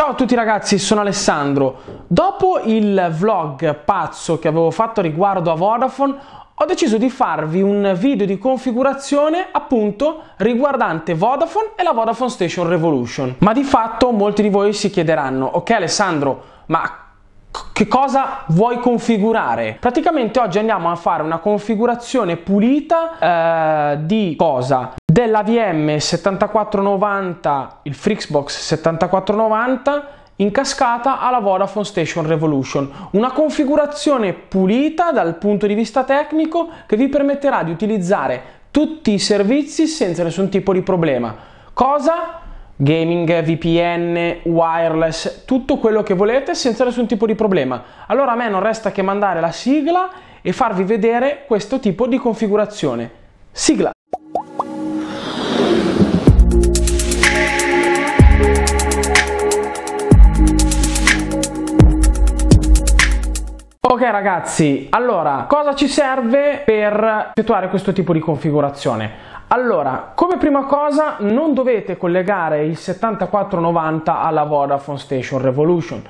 Ciao a tutti ragazzi, sono Alessandro. Dopo il vlog pazzo che avevo fatto riguardo a Vodafone, ho deciso di farvi un video di configurazione appunto riguardante Vodafone e la Vodafone Station Revolution. Ma di fatto molti di voi si chiederanno, ok Alessandro, ma che cosa vuoi configurare? Praticamente oggi andiamo a fare una configurazione pulita eh, di cosa? della VM 7490, il Frixbox 7490 in cascata alla Vodafone Station Revolution, una configurazione pulita dal punto di vista tecnico che vi permetterà di utilizzare tutti i servizi senza nessun tipo di problema. Cosa? Gaming, VPN, wireless, tutto quello che volete senza nessun tipo di problema. Allora a me non resta che mandare la sigla e farvi vedere questo tipo di configurazione. Sigla! Ok ragazzi, allora cosa ci serve per effettuare questo tipo di configurazione? Allora, come prima cosa non dovete collegare il 7490 alla Vodafone Station Revolution,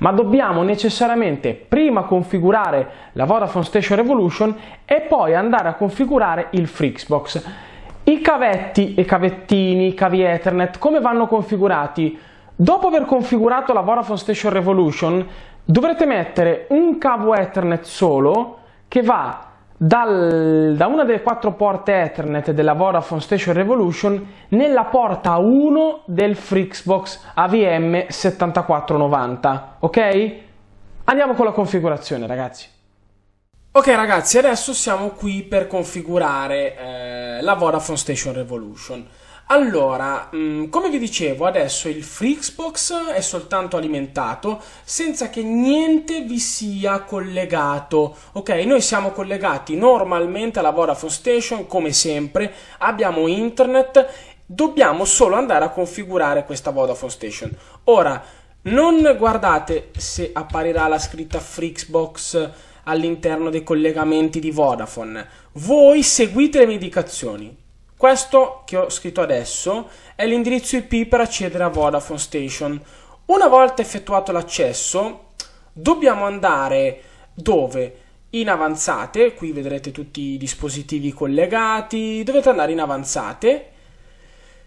ma dobbiamo necessariamente prima configurare la Vodafone Station Revolution e poi andare a configurare il Fritzbox. I cavetti e cavettini, i cavi Ethernet, come vanno configurati? Dopo aver configurato la Vodafone Station Revolution dovrete mettere un cavo Ethernet solo che va dal, da una delle quattro porte Ethernet della Vodafone Station Revolution nella porta 1 del Fritzbox AVM 7490, ok? Andiamo con la configurazione, ragazzi. Ok ragazzi, adesso siamo qui per configurare eh, la Vodafone Station Revolution. Allora, mm, come vi dicevo, adesso il Freexbox è soltanto alimentato senza che niente vi sia collegato. Ok, noi siamo collegati normalmente alla Vodafone Station, come sempre, abbiamo internet, dobbiamo solo andare a configurare questa Vodafone Station. Ora, non guardate se apparirà la scritta Freexbox all'interno dei collegamenti di Vodafone. Voi seguite le indicazioni questo che ho scritto adesso è l'indirizzo IP per accedere a Vodafone Station. Una volta effettuato l'accesso, dobbiamo andare dove? In avanzate, qui vedrete tutti i dispositivi collegati, dovete andare in avanzate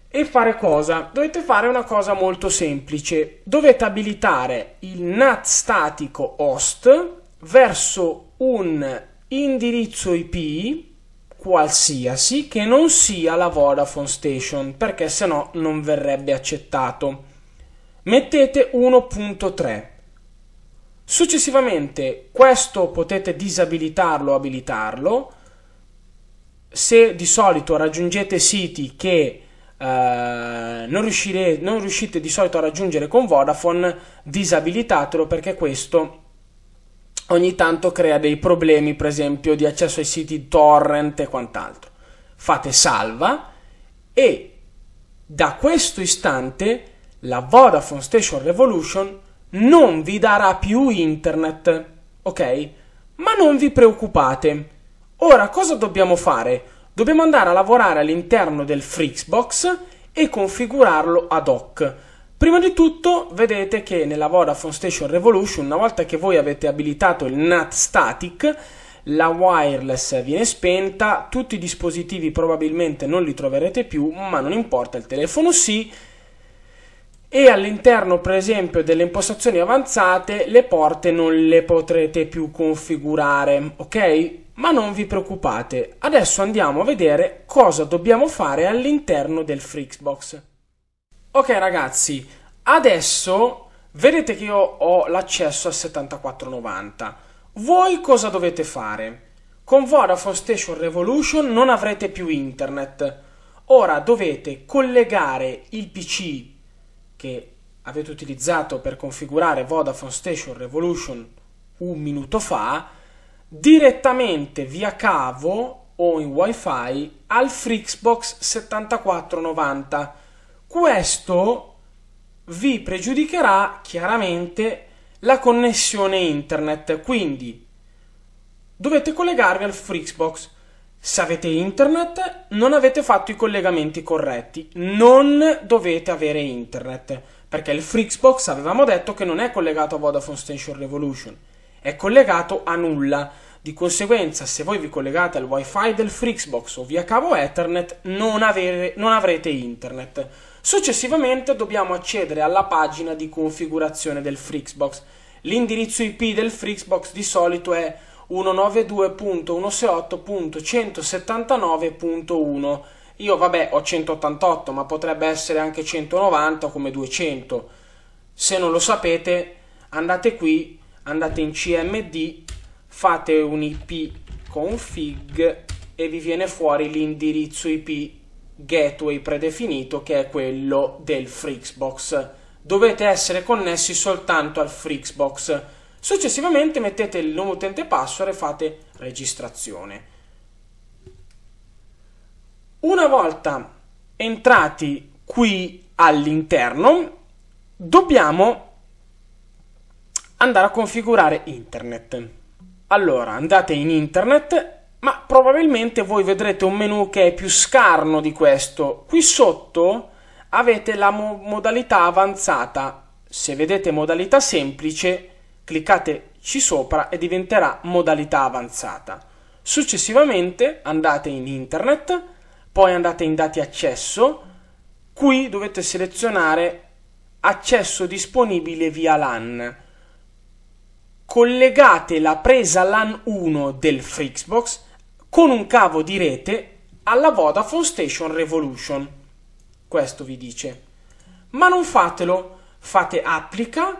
e fare cosa? Dovete fare una cosa molto semplice, dovete abilitare il NAT statico host verso un indirizzo IP qualsiasi che non sia la Vodafone Station, perché se no non verrebbe accettato. Mettete 1.3. Successivamente questo potete disabilitarlo o abilitarlo. Se di solito raggiungete siti che eh, non, riuscire, non riuscite di solito a raggiungere con Vodafone, disabilitatelo perché questo è ogni tanto crea dei problemi, per esempio, di accesso ai siti torrent e quant'altro. Fate salva e da questo istante la Vodafone Station Revolution non vi darà più internet, ok? Ma non vi preoccupate. Ora cosa dobbiamo fare? Dobbiamo andare a lavorare all'interno del Fritzbox e configurarlo ad hoc. Prima di tutto vedete che nella Vodafone Station Revolution, una volta che voi avete abilitato il NAT static, la wireless viene spenta, tutti i dispositivi probabilmente non li troverete più, ma non importa, il telefono sì. E all'interno, per esempio, delle impostazioni avanzate, le porte non le potrete più configurare, ok? Ma non vi preoccupate, adesso andiamo a vedere cosa dobbiamo fare all'interno del Fricksbox. Ok ragazzi, Adesso vedete che io ho l'accesso al 7490. Voi cosa dovete fare? Con Vodafone Station Revolution non avrete più internet. Ora dovete collegare il PC che avete utilizzato per configurare Vodafone Station Revolution un minuto fa direttamente via cavo o in wifi al Freexbox 7490. Questo vi pregiudicherà chiaramente la connessione internet. Quindi dovete collegarvi al Freebox. Se avete internet, non avete fatto i collegamenti corretti. Non dovete avere internet. Perché il Freebox avevamo detto che non è collegato a Vodafone Station Revolution, è collegato a nulla. Di conseguenza, se voi vi collegate al wifi del Freebox o via cavo Ethernet, non, avere, non avrete internet. Successivamente dobbiamo accedere alla pagina di configurazione del Frixbox. L'indirizzo IP del Frixbox di solito è 192.168.179.1. Io vabbè ho 188, ma potrebbe essere anche 190 come 200. Se non lo sapete, andate qui, andate in CMD, fate un IP config e vi viene fuori l'indirizzo IP gateway predefinito che è quello del Freaksbox. Dovete essere connessi soltanto al Freaksbox. Successivamente mettete il nome utente password e fate registrazione. Una volta entrati qui all'interno, dobbiamo andare a configurare internet. Allora, andate in internet ma probabilmente voi vedrete un menu che è più scarno di questo. Qui sotto avete la mo- modalità avanzata. Se vedete modalità semplice, cliccate ci sopra e diventerà modalità avanzata. Successivamente andate in internet, poi andate in dati accesso, qui dovete selezionare accesso disponibile via LAN. Collegate la presa LAN 1 del Freebox con un cavo di rete alla Vodafone Station Revolution. Questo vi dice. Ma non fatelo, fate applica,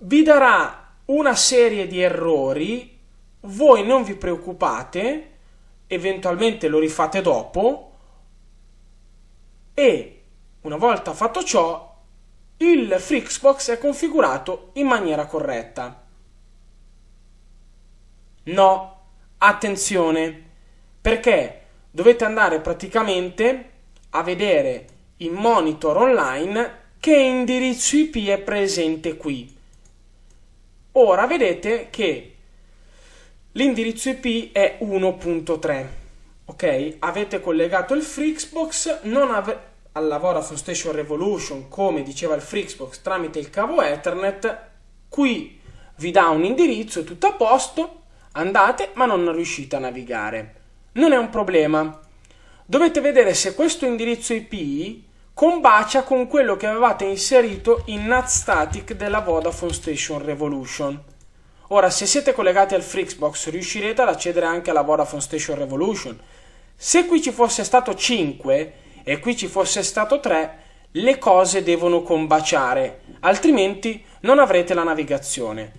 vi darà una serie di errori, voi non vi preoccupate, eventualmente lo rifate dopo e una volta fatto ciò il Frixbox è configurato in maniera corretta. No, Attenzione, perché dovete andare praticamente a vedere in monitor online che indirizzo IP è presente qui. Ora vedete che l'indirizzo IP è 1.3. Ok, avete collegato il Frixbox non av- alla Vodafone Station Revolution, come diceva il Frixbox, tramite il cavo Ethernet. Qui vi dà un indirizzo, tutto a posto, Andate ma non riuscite a navigare. Non è un problema. Dovete vedere se questo indirizzo IP combacia con quello che avevate inserito in NAT static della Vodafone Station Revolution. Ora, se siete collegati al Frixbox, riuscirete ad accedere anche alla Vodafone Station Revolution. Se qui ci fosse stato 5 e qui ci fosse stato 3, le cose devono combaciare, altrimenti non avrete la navigazione.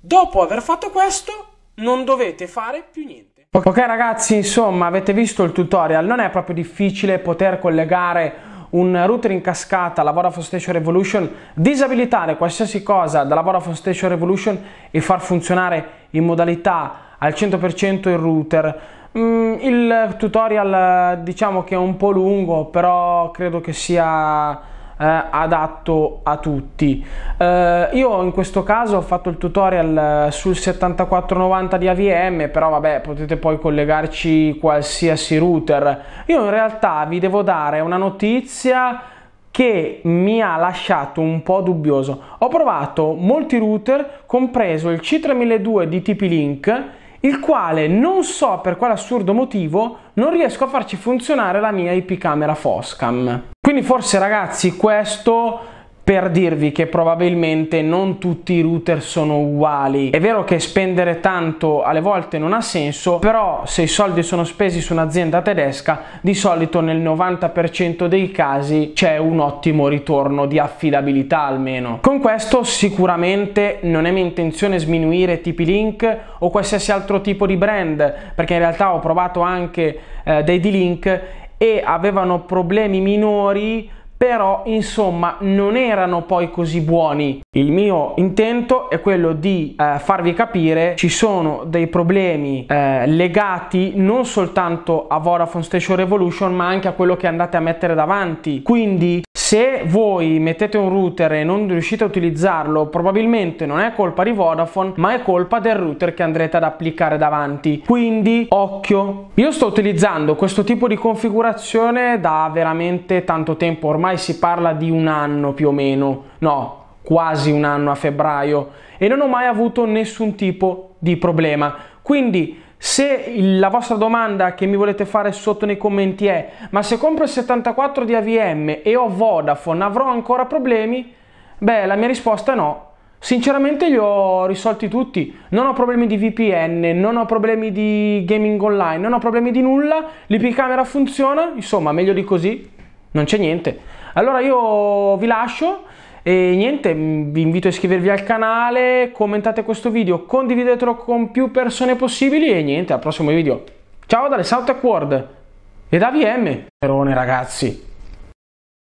Dopo aver fatto questo, non dovete fare più niente. Ok ragazzi, insomma, avete visto il tutorial, non è proprio difficile poter collegare un router in cascata la Vodafone Station Revolution, disabilitare qualsiasi cosa dalla Vodafone Station Revolution e far funzionare in modalità al 100% il router. Mm, il tutorial eh, diciamo che è un po' lungo, però credo che sia eh, adatto a tutti eh, io in questo caso ho fatto il tutorial eh, sul 7490 di AVM però vabbè potete poi collegarci qualsiasi router io in realtà vi devo dare una notizia che mi ha lasciato un po' dubbioso ho provato molti router compreso il c 3002 di TP-Link il quale non so per quale assurdo motivo non riesco a farci funzionare la mia IP camera Foscam. Quindi forse ragazzi questo per dirvi che probabilmente non tutti i router sono uguali. È vero che spendere tanto alle volte non ha senso, però se i soldi sono spesi su un'azienda tedesca, di solito nel 90% dei casi c'è un ottimo ritorno di affidabilità almeno. Con questo sicuramente non è mia intenzione sminuire tipi link o qualsiasi altro tipo di brand, perché in realtà ho provato anche eh, dei D-Link e avevano problemi minori però insomma non erano poi così buoni. Il mio intento è quello di eh, farvi capire ci sono dei problemi eh, legati non soltanto a Vodafone Station Revolution ma anche a quello che andate a mettere davanti. Quindi se voi mettete un router e non riuscite a utilizzarlo, probabilmente non è colpa di Vodafone, ma è colpa del router che andrete ad applicare davanti. Quindi occhio. Io sto utilizzando questo tipo di configurazione da veramente tanto tempo, ormai si parla di un anno più o meno. No, quasi un anno a febbraio e non ho mai avuto nessun tipo di problema. Quindi se la vostra domanda che mi volete fare sotto nei commenti è ma se compro il 74 di AVM e ho Vodafone avrò ancora problemi? Beh, la mia risposta è no, Sinceramente li ho risolti tutti, non ho problemi di VPN, non ho problemi di gaming online, non ho problemi di nulla, l'IP camera funziona, insomma meglio di così, non c'è niente. Allora io vi lascio, e niente, vi invito a iscrivervi al canale, commentate questo video, condividetelo con più persone possibili e niente, al prossimo video. Ciao dalle Salta Quad e da VM. Perone ragazzi.